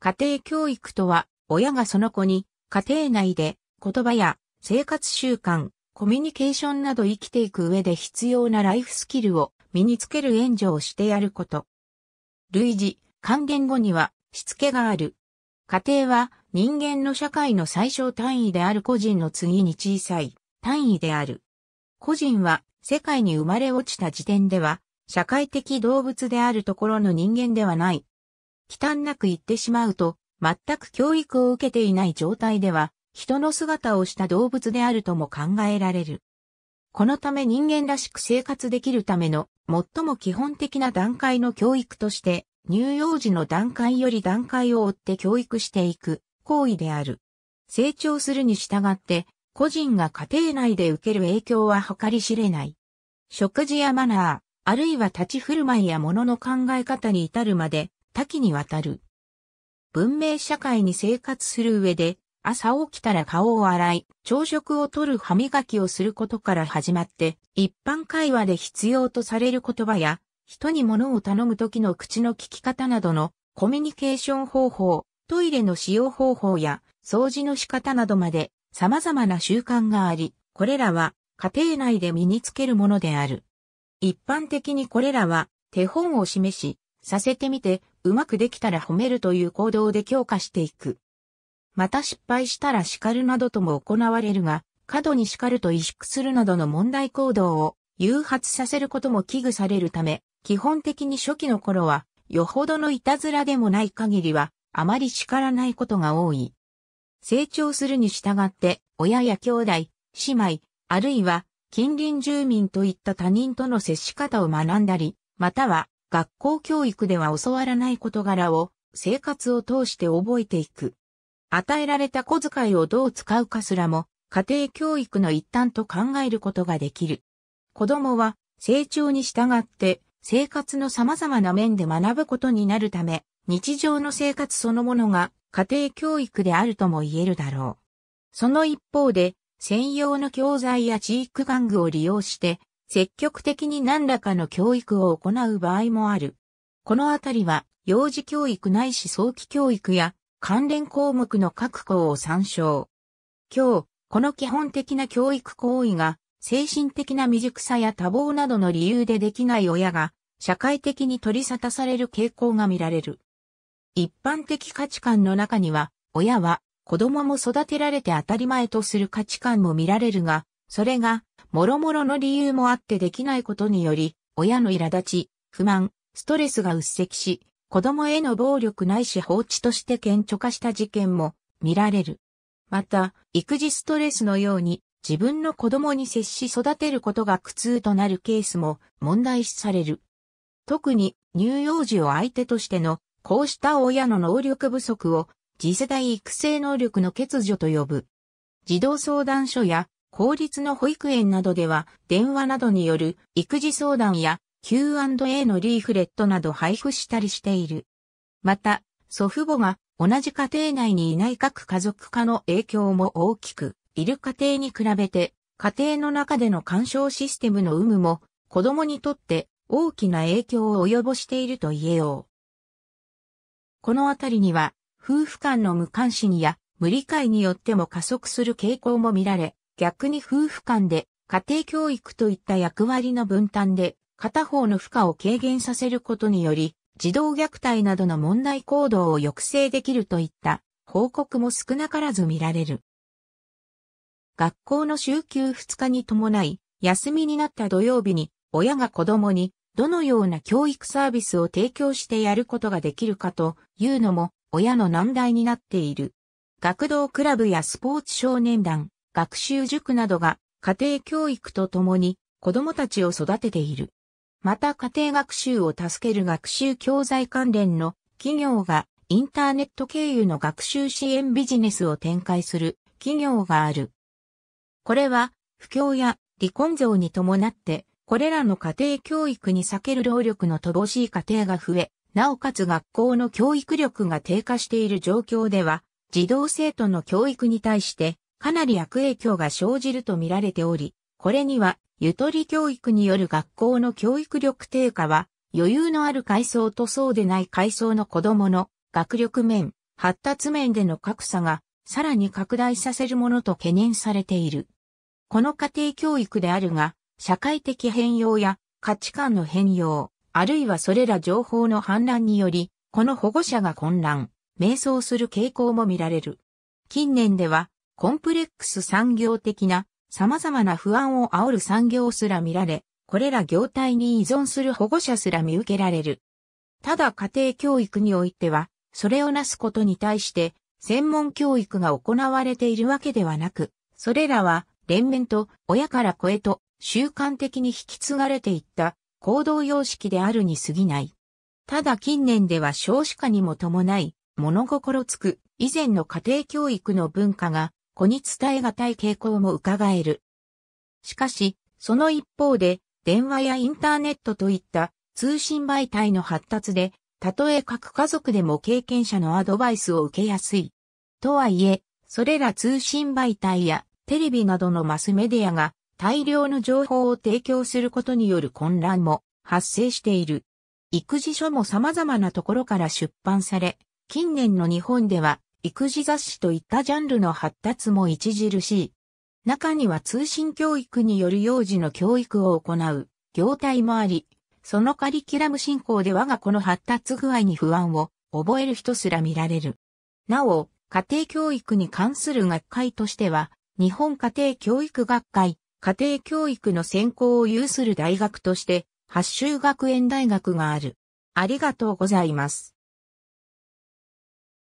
家庭教育とは、親がその子に、家庭内で、言葉や生活習慣、コミュニケーションなど生きていく上で必要なライフスキルを身につける援助をしてやること。類似、還元語には、しつけがある。家庭は、人間の社会の最小単位である個人の次に小さい単位である。個人は、世界に生まれ落ちた時点では、社会的動物であるところの人間ではない忌憚なく言ってしまうと、全く教育を受けていない状態では、人の姿をした動物であるとも考えられる。このため人間らしく生活できるための最も基本的な段階の教育として、乳幼児の段階より段階を追って教育していく行為である。成長するに従って、個人が家庭内で受ける影響は計り知れない。食事やマナー、あるいは立ち振る舞いや物の考え方に至るまで、多岐にわたる。文明社会に生活する上で、朝起きたら顔を洗い、朝食をとる歯磨きをすることから始まって、一般会話で必要とされる言葉や、人に物を頼む時の口の聞き方などのコミュニケーション方法、トイレの使用方法や掃除の仕方などまで様々な習慣があり、これらは家庭内で身につけるものである。一般的にこれらは手本を示し、させてみて、うまくできたら褒めるという行動で強化していく。また失敗したら叱るなどとも行われるが、過度に叱ると萎縮するなどの問題行動を誘発させることも危惧されるため、基本的に初期の頃は、よほどのいたずらでもない限りは、あまり叱らないことが多い。成長するに従って、親や兄弟、姉妹、あるいは近隣住民といった他人との接し方を学んだり、または学校教育では教わらない事柄を生活を通して覚えていく。与えられた小遣いをどう使うかすらも家庭教育の一端と考えることができる。子供は成長に従って生活の様々な面で学ぶことになるため、日常の生活そのものが家庭教育であるとも言えるだろう。その一方で、専用の教材や知育玩具を利用して積極的に何らかの教育を行う場合もある。このあたりは、幼児教育ないし早期教育や関連項目の各項を参照。今日、この基本的な教育行為が、精神的な未熟さや多忙などの理由でできない親が、社会的に取り沙汰される傾向が見られる。一般的価値観の中には、親は子供も育てられて当たり前とする価値観も見られるが、それが、諸々の理由もあってできないことにより、親の苛立ち、不満、ストレスがうっせきし、子供への暴力ないし放置として顕著化した事件も見られる。また、育児ストレスのように自分の子供に接し育てることが苦痛となるケースも問題視される。特に乳幼児を相手としてのこうした親の能力不足を次世代育成能力の欠如と呼ぶ。児童相談所や公立の保育園などでは電話などによる育児相談や Q&A のリーフレットなど配布したりしている。また、祖父母が同じ家庭内にいない各家族化の影響も大きく、いる家庭に比べて、家庭の中での干渉システムの有無も、子供にとって大きな影響を及ぼしていると言えよう。このあたりには、夫婦間の無関心や無理解によっても加速する傾向も見られ、逆に夫婦間で家庭教育といった役割の分担で片方の負荷を軽減させることにより、児童虐待などの問題行動を抑制できるといった報告も少なからず見られる。学校の週休2日に伴い、休みになった土曜日に親が子供にどのような教育サービスを提供してやることができるかというのも親の難題になっている。学童クラブやスポーツ少年団、学習塾などが家庭教育とともに子供たちを育てている。また家庭学習を助ける学習教材関連の企業がインターネット経由の学習支援ビジネスを展開する企業がある。これは不況や離婚増に伴ってこれらの家庭教育に避ける労力の乏しい家庭が増え、なおかつ学校の教育力が低下している状況では、児童生徒の教育に対してかなり悪影響が生じると見られており、これには、ゆとり教育による学校の教育力低下は、余裕のある階層とそうでない階層の子供の学力面、発達面での格差がさらに拡大させるものと懸念されている。この家庭教育であるが、社会的変容や価値観の変容、あるいはそれら情報の氾濫により、この保護者が混乱、迷走する傾向も見られる。近年では、コンプレックス産業的な様々な不安を煽る産業すら見られ、これら業態に依存する保護者すら見受けられる。ただ家庭教育においては、それをなすことに対して、専門教育が行われているわけではなく、それらは、連綿と親から子へと習慣的に引き継がれていった行動様式であるに過ぎない。ただ近年では少子化にも伴い、物心つく以前の家庭教育の文化が子に伝えがたい傾向も伺える。しかし、その一方で、電話やインターネットといった通信媒体の発達で、たとえ各家族でも経験者のアドバイスを受けやすい。とはいえ、それら通信媒体やテレビなどのマスメディアが大量の情報を提供することによる混乱も発生している。育児書も様々なところから出版され、近年の日本では育児雑誌といったジャンルの発達も著しい。中には通信教育による幼児の教育を行う業態もあり、そのカリキュラム進行で我が子の発達具合に不安を覚える人すら見られる。なお、家庭教育に関する学会としては、日本家庭教育学会、家庭教育の専攻を有する大学として、八州学園大学がある。ありがとうございます。